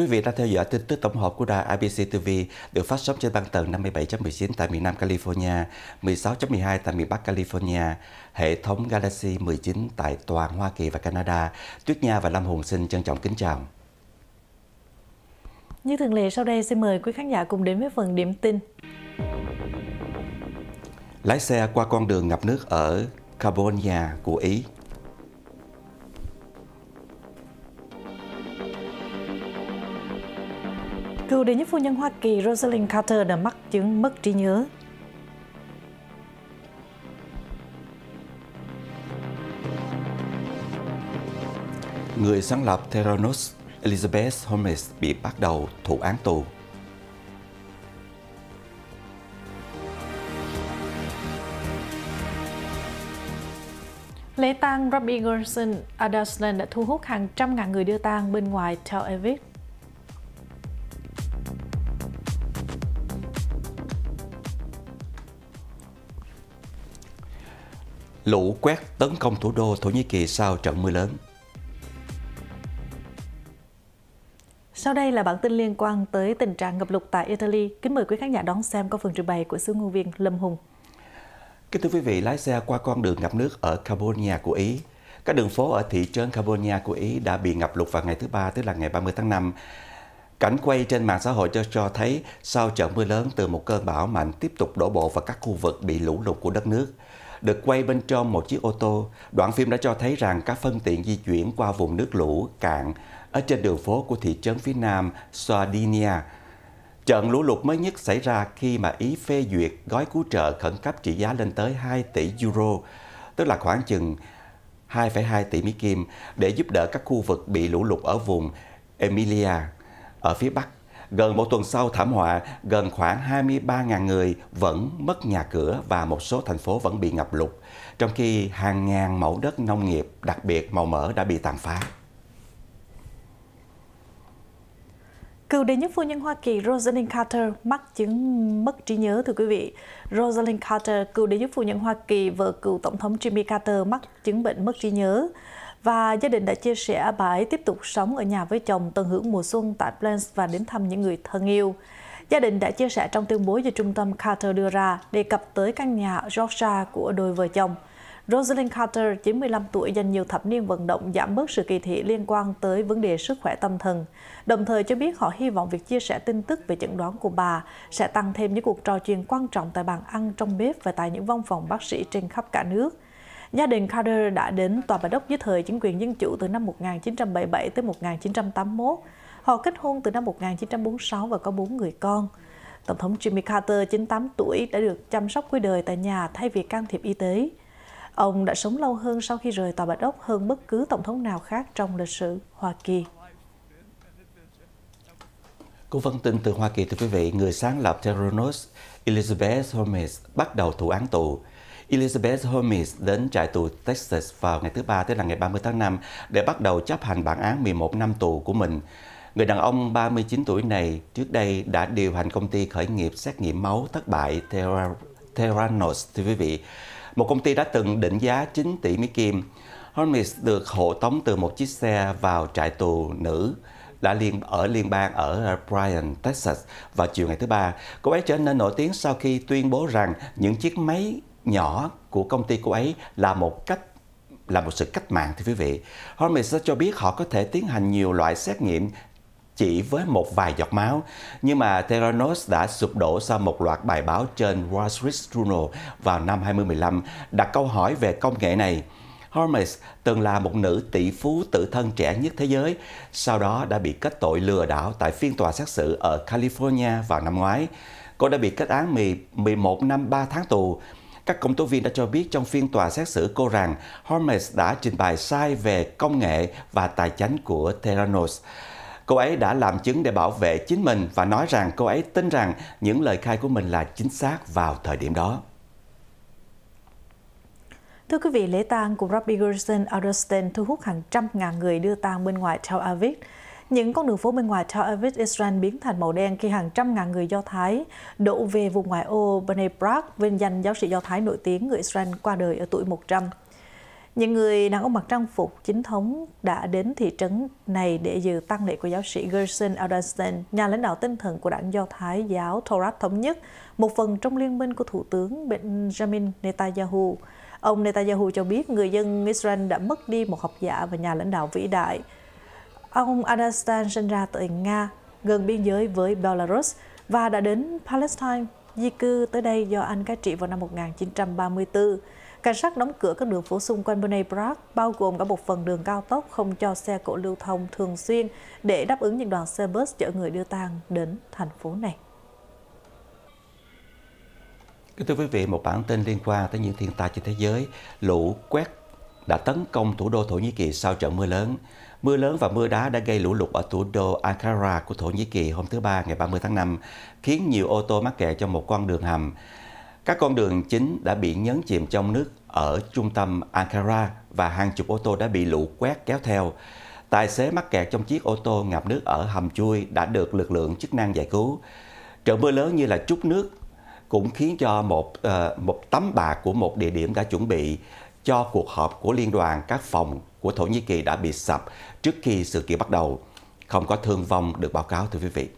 Quý vị đang theo dõi tin tức tổng hợp của đài IBC TV được phát sóng trên băng tần 57.19 tại miền Nam California, 16.12 tại miền Bắc California, hệ thống Galaxy 19 tại toàn Hoa Kỳ và Canada. Tuyết Nha và Lâm Hùng xin trân trọng kính chào. Như thường lệ, sau đây xin mời quý khán giả cùng đến với phần điểm tin. Lái xe qua con đường ngập nước ở Carbonia của Ý cựu đệ nhất phu nhân Hoa Kỳ Rosalind Carter đã mắc chứng mất trí nhớ. Người sáng lập Theranos Elizabeth Holmes bị bắt đầu thụ án tù. Lễ tang Rabbi Gerson Adaslan đã thu hút hàng trăm ngàn người đưa tang bên ngoài Tel Aviv. lũ quét tấn công thủ đô Thổ Nhĩ Kỳ sau trận mưa lớn. Sau đây là bản tin liên quan tới tình trạng ngập lụt tại Italy. Kính mời quý khán giả đón xem có phần trình bày của sứ ngôn viên Lâm Hùng. Kính thưa quý vị, lái xe qua con đường ngập nước ở Carbonia của Ý. Các đường phố ở thị trấn Carbonia của Ý đã bị ngập lụt vào ngày thứ ba, tức là ngày 30 tháng 5. Cảnh quay trên mạng xã hội cho cho thấy sau trận mưa lớn từ một cơn bão mạnh tiếp tục đổ bộ vào các khu vực bị lũ lụt của đất nước được quay bên trong một chiếc ô tô. Đoạn phim đã cho thấy rằng các phương tiện di chuyển qua vùng nước lũ cạn ở trên đường phố của thị trấn phía nam Sardinia. Trận lũ lụt mới nhất xảy ra khi mà Ý phê duyệt gói cứu trợ khẩn cấp trị giá lên tới 2 tỷ euro, tức là khoảng chừng 2,2 tỷ Mỹ Kim để giúp đỡ các khu vực bị lũ lụt ở vùng Emilia ở phía bắc Gần một tuần sau thảm họa, gần khoảng 23.000 người vẫn mất nhà cửa và một số thành phố vẫn bị ngập lụt, trong khi hàng ngàn mẫu đất nông nghiệp, đặc biệt màu mỡ đã bị tàn phá. Cựu đệ nhất phu nhân Hoa Kỳ Rosalind Carter mắc chứng mất trí nhớ thưa quý vị. Rosalind Carter, cựu đệ nhất phu nhân Hoa Kỳ, vợ cựu tổng thống Jimmy Carter mắc chứng bệnh mất trí nhớ và gia đình đã chia sẻ bà ấy tiếp tục sống ở nhà với chồng tận hưởng mùa xuân tại Plains và đến thăm những người thân yêu. Gia đình đã chia sẻ trong tuyên bố do trung tâm Carter đưa ra đề cập tới căn nhà Georgia của đôi vợ chồng. Rosalind Carter, 95 tuổi, dành nhiều thập niên vận động giảm bớt sự kỳ thị liên quan tới vấn đề sức khỏe tâm thần, đồng thời cho biết họ hy vọng việc chia sẻ tin tức về chẩn đoán của bà sẽ tăng thêm những cuộc trò chuyện quan trọng tại bàn ăn trong bếp và tại những văn phòng bác sĩ trên khắp cả nước. Gia đình Carter đã đến tòa bạch đốc dưới thời chính quyền dân chủ từ năm 1977 tới 1981. Họ kết hôn từ năm 1946 và có bốn người con. Tổng thống Jimmy Carter, 98 tuổi, đã được chăm sóc cuối đời tại nhà thay vì can thiệp y tế. Ông đã sống lâu hơn sau khi rời tòa Bạch Ốc hơn bất cứ tổng thống nào khác trong lịch sử Hoa Kỳ. Cố vấn tin từ Hoa Kỳ thưa quý vị, người sáng lập Theranos Elizabeth Holmes bắt đầu thụ án tù. Elizabeth Holmes đến trại tù Texas vào ngày thứ Ba, tức là ngày 30 tháng 5, để bắt đầu chấp hành bản án 11 năm tù của mình. Người đàn ông 39 tuổi này trước đây đã điều hành công ty khởi nghiệp xét nghiệm máu thất bại Theranos, thưa quý vị. Một công ty đã từng định giá 9 tỷ Mỹ Kim. Holmes được hộ tống từ một chiếc xe vào trại tù nữ đã liên ở liên bang ở Bryan, Texas vào chiều ngày thứ ba. Cô ấy trở nên nổi tiếng sau khi tuyên bố rằng những chiếc máy nhỏ của công ty cô ấy là một cách là một sự cách mạng thưa quý vị. Hermes cho biết họ có thể tiến hành nhiều loại xét nghiệm chỉ với một vài giọt máu. Nhưng mà Theranos đã sụp đổ sau một loạt bài báo trên Wall Street Journal vào năm 2015 đặt câu hỏi về công nghệ này. Hermes từng là một nữ tỷ phú tự thân trẻ nhất thế giới, sau đó đã bị kết tội lừa đảo tại phiên tòa xét xử ở California vào năm ngoái. Cô đã bị kết án 11 năm 3 tháng tù các công tố viên đã cho biết trong phiên tòa xét xử cô rằng Holmes đã trình bày sai về công nghệ và tài chánh của Theranos. Cô ấy đã làm chứng để bảo vệ chính mình và nói rằng cô ấy tin rằng những lời khai của mình là chính xác vào thời điểm đó. Thưa quý vị, lễ tang của Robbie Gerson ở thu hút hàng trăm ngàn người đưa tang bên ngoài Tel Aviv. Những con đường phố bên ngoài Tel Aviv, Israel biến thành màu đen khi hàng trăm ngàn người Do Thái đổ về vùng ngoại ô Bnei Brak, vinh danh giáo sĩ Do Thái nổi tiếng người Israel qua đời ở tuổi 100. Những người đang có mặc trang phục chính thống đã đến thị trấn này để dự tăng lễ của giáo sĩ Gerson Aldenstein, nhà lãnh đạo tinh thần của đảng Do Thái giáo Torah Thống Nhất, một phần trong liên minh của Thủ tướng Benjamin Netanyahu. Ông Netanyahu cho biết người dân Israel đã mất đi một học giả và nhà lãnh đạo vĩ đại, Ông Adastan sinh ra tại Nga, gần biên giới với Belarus và đã đến Palestine di cư tới đây do Anh cai trị vào năm 1934. Cảnh sát đóng cửa các đường phố xung quanh Bonnie Park, bao gồm cả một phần đường cao tốc không cho xe cộ lưu thông thường xuyên để đáp ứng những đoàn xe bus chở người đưa tang đến thành phố này. Thưa quý vị, một bản tin liên quan tới những thiên tai trên thế giới, lũ quét đã tấn công thủ đô Thổ Nhĩ Kỳ sau trận mưa lớn. Mưa lớn và mưa đá đã gây lũ lụt ở thủ đô Ankara của Thổ Nhĩ Kỳ hôm thứ Ba ngày 30 tháng 5, khiến nhiều ô tô mắc kẹt trong một con đường hầm. Các con đường chính đã bị nhấn chìm trong nước ở trung tâm Ankara và hàng chục ô tô đã bị lũ quét kéo theo. Tài xế mắc kẹt trong chiếc ô tô ngập nước ở hầm chui đã được lực lượng chức năng giải cứu. Trận mưa lớn như là chút nước cũng khiến cho một uh, một tấm bạc của một địa điểm đã chuẩn bị cho cuộc họp của liên đoàn các phòng của Thổ Nhĩ Kỳ đã bị sập trước khi sự kiện bắt đầu. Không có thương vong được báo cáo thưa quý vị.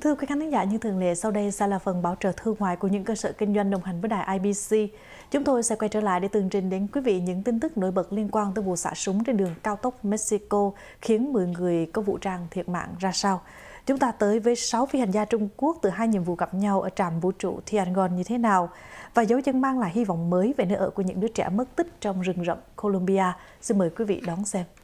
Thưa quý khán giả, như thường lệ, sau đây sẽ là phần bảo trợ thương ngoại của những cơ sở kinh doanh đồng hành với đài IBC. Chúng tôi sẽ quay trở lại để tường trình đến quý vị những tin tức nổi bật liên quan tới vụ xả súng trên đường cao tốc Mexico khiến 10 người có vũ trang thiệt mạng ra sao. Chúng ta tới với 6 phi hành gia Trung Quốc từ hai nhiệm vụ gặp nhau ở trạm vũ trụ Tiangong như thế nào và dấu chân mang lại hy vọng mới về nơi ở của những đứa trẻ mất tích trong rừng rậm Colombia. Xin mời quý vị đón xem.